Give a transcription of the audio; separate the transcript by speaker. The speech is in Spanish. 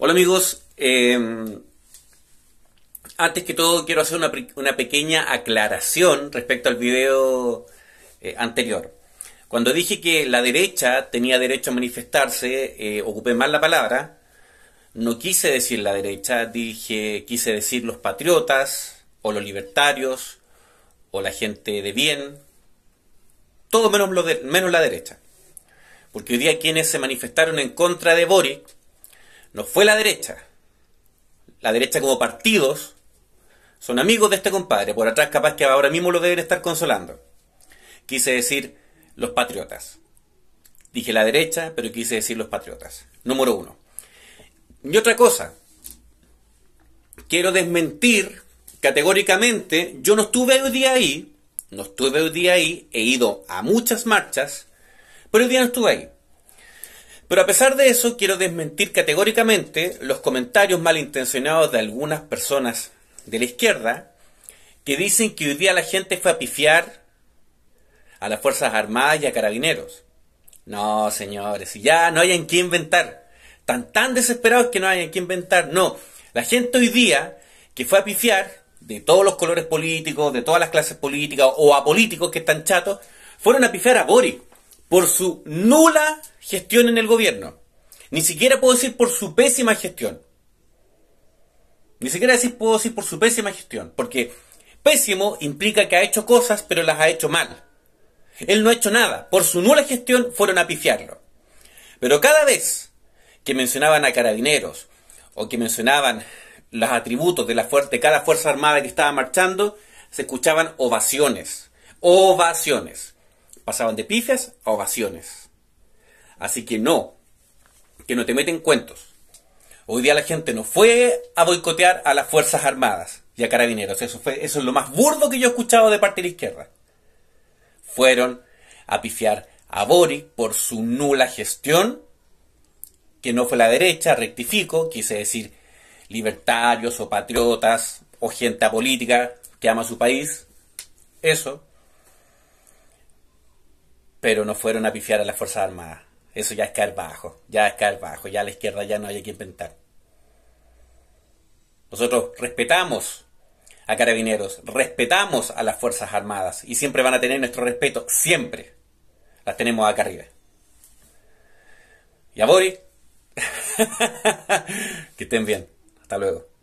Speaker 1: Hola amigos, em, antes que todo quiero hacer una, pequeña aclaración respecto al video eh, anterior. Cuando dije que la derecha tenía derecho a manifestarse, eh, ocupé mal la palabra. No quise decir la derecha, dije quise decir los patriotas o los libertarios o la gente de bien, todo menos, menos la derecha. Porque hoy día quienes se manifestaron en contra de Boric no fue la derecha. La derecha como partidos son amigos de este compadre. Por atrás capaz que ahora mismo lo deben estar consolando. Quise decir los patriotas. Dije la derecha, pero quise decir los patriotas. Número uno. Y otra cosa. Quiero desmentir categóricamente. Yo no estuve hoy día ahí. No estuve hoy día ahí. He ido a muchas marchas. Pero hoy día no estuve ahí. Pero a pesar de eso, quiero desmentir categóricamente los comentarios malintencionados de algunas personas de la izquierda que dicen que hoy día la gente fue a pifiar a las Fuerzas Armadas y a carabineros. No, señores, ya no hay en qué inventar. Tan tan desesperados que no en que inventar. No, la gente hoy día que fue a pifiar de todos los colores políticos, de todas las clases políticas o a políticos que están chatos, fueron a pifiar a Boric por su nula gestión en el gobierno. Ni siquiera puedo decir por su pésima gestión. Ni siquiera decir, puedo decir por su pésima gestión. Porque pésimo implica que ha hecho cosas pero las ha hecho mal. Él no ha hecho nada. Por su nula gestión fueron a pifiarlo. Pero cada vez que mencionaban a carabineros o que mencionaban los atributos de la de cada fuerza armada que estaba marchando, se escuchaban ovaciones. Ovaciones. Pasaban de pifias a ovaciones. Así que no, que no te meten cuentos. Hoy día la gente no fue a boicotear a las Fuerzas Armadas y a Carabineros. Eso, fue, eso es lo más burdo que yo he escuchado de parte de la izquierda. Fueron a pifiar a Bori por su nula gestión, que no fue la derecha, rectifico, quise decir libertarios o patriotas o gente política que ama su país. Eso pero no fueron a pifiar a las Fuerzas Armadas. Eso ya es caer bajo, ya es caer bajo, ya a la izquierda ya no hay que inventar. Nosotros respetamos a carabineros, respetamos a las Fuerzas Armadas y siempre van a tener nuestro respeto, siempre. Las tenemos acá arriba. Y a que estén bien. Hasta luego.